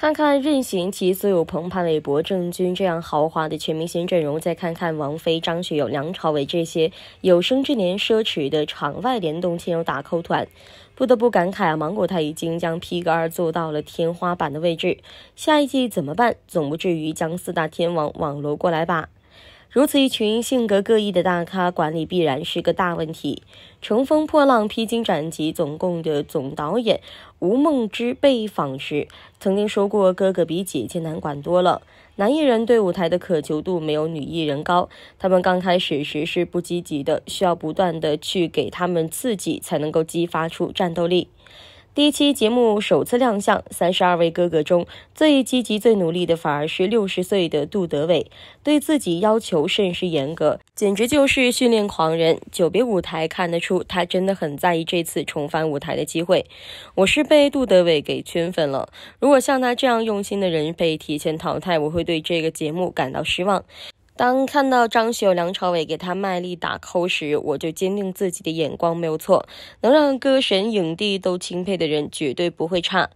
看看任贤齐、苏有朋、潘玮柏、郑钧这样豪华的全明星阵容，再看看王菲、张学友、梁朝伟这些有生之年奢侈的场外联动亲友打 call 团，不得不感慨啊！芒果台已经将 P 哥二做到了天花板的位置，下一季怎么办？总不至于将四大天王网罗过来吧？如此一群性格各异的大咖，管理必然是个大问题。《乘风破浪，披荆斩棘》总共的总导演吴孟之被访时曾经说过：“哥哥比姐姐难管多了，男艺人对舞台的渴求度没有女艺人高，他们刚开始时是不积极的，需要不断的去给他们刺激，才能够激发出战斗力。”第一期节目首次亮相，三十二位哥哥中最积极、最努力的反而是六十岁的杜德伟，对自己要求甚是严格，简直就是训练狂人。久别舞台，看得出他真的很在意这次重返舞台的机会。我是被杜德伟给圈粉了。如果像他这样用心的人被提前淘汰，我会对这个节目感到失望。当看到张学友、梁朝伟给他卖力打 call 时，我就坚定自己的眼光没有错。能让歌神、影帝都钦佩的人，绝对不会差。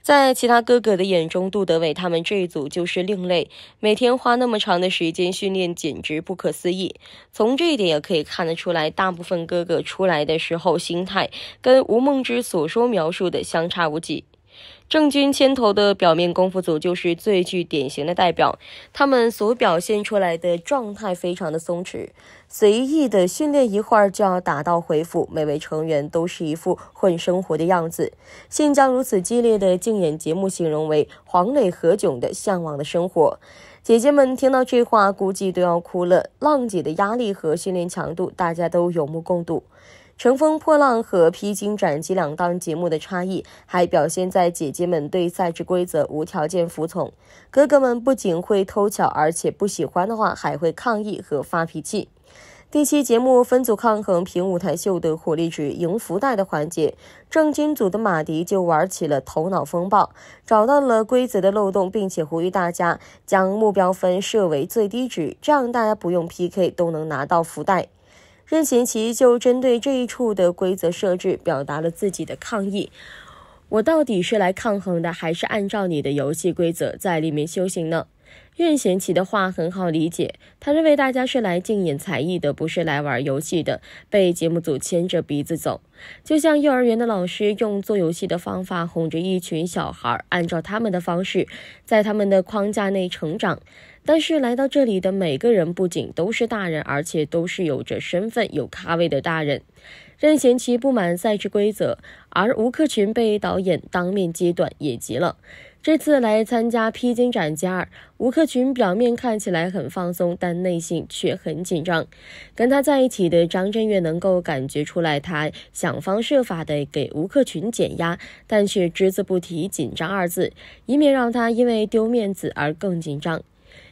在其他哥哥的眼中，杜德伟他们这一组就是另类，每天花那么长的时间训练，简直不可思议。从这一点也可以看得出来，大部分哥哥出来的时候心态跟吴梦之所说描述的相差无几。郑钧牵头的表面功夫组就是最具典型的代表，他们所表现出来的状态非常的松弛，随意的训练一会儿就要打道回府，每位成员都是一副混生活的样子。现将如此激烈的竞演节目，形容为黄磊、何炅的向往的生活，姐姐们听到这话估计都要哭了。浪姐的压力和训练强度，大家都有目共睹。《乘风破浪》和《披荆斩棘》两档节目的差异，还表现在姐姐们对赛制规则无条件服从，哥哥们不仅会偷巧，而且不喜欢的话还会抗议和发脾气。第七节目分组抗衡、评舞台秀的火力值、赢福袋的环节，正金组的马迪就玩起了头脑风暴，找到了规则的漏洞，并且呼吁大家将目标分设为最低值，这样大家不用 PK 都能拿到福袋。任贤齐就针对这一处的规则设置表达了自己的抗议：“我到底是来抗衡的，还是按照你的游戏规则在里面修行呢？”任贤齐的话很好理解，他认为大家是来竞演才艺的，不是来玩游戏的。被节目组牵着鼻子走，就像幼儿园的老师用做游戏的方法哄着一群小孩，按照他们的方式，在他们的框架内成长。但是来到这里的每个人不仅都是大人，而且都是有着身份、有咖位的大人。任贤齐不满赛制规则，而吴克群被导演当面揭短，也急了。这次来参加《披荆斩棘二》，吴克群表面看起来很放松，但内心却很紧张。跟他在一起的张震岳能够感觉出来，他想方设法的给吴克群减压，但却只字不提紧张二字，以免让他因为丢面子而更紧张。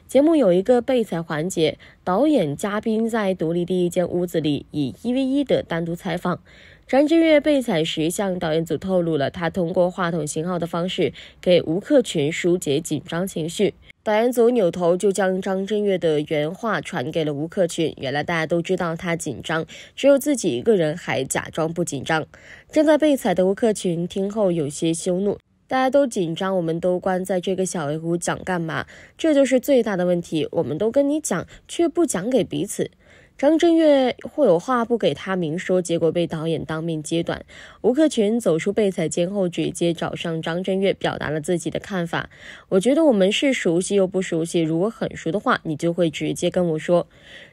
节目有一个备采环节，导演、嘉宾在独立的一间屋子里以一 v 一的单独采访。张震岳被采时，向导演组透露了他通过话筒信号的方式给吴克群疏解紧张情绪。导演组扭头就将张震岳的原话传给了吴克群。原来大家都知道他紧张，只有自己一个人还假装不紧张。正在被采的吴克群听后有些羞怒：大家都紧张，我们都关在这个小黑屋讲干嘛？这就是最大的问题。我们都跟你讲，却不讲给彼此。张震岳会有话不给他明说，结果被导演当面揭短。吴克群走出备采间后，直接找上张震岳，表达了自己的看法。我觉得我们是熟悉又不熟悉，如果很熟的话，你就会直接跟我说。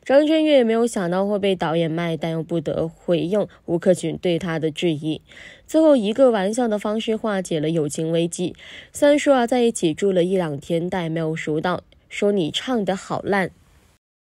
张震岳也没有想到会被导演骂，但又不得回应吴克群对他的质疑，最后一个玩笑的方式化解了友情危机。虽然说啊，在一起住了一两天，但也没有熟到说你唱的好烂。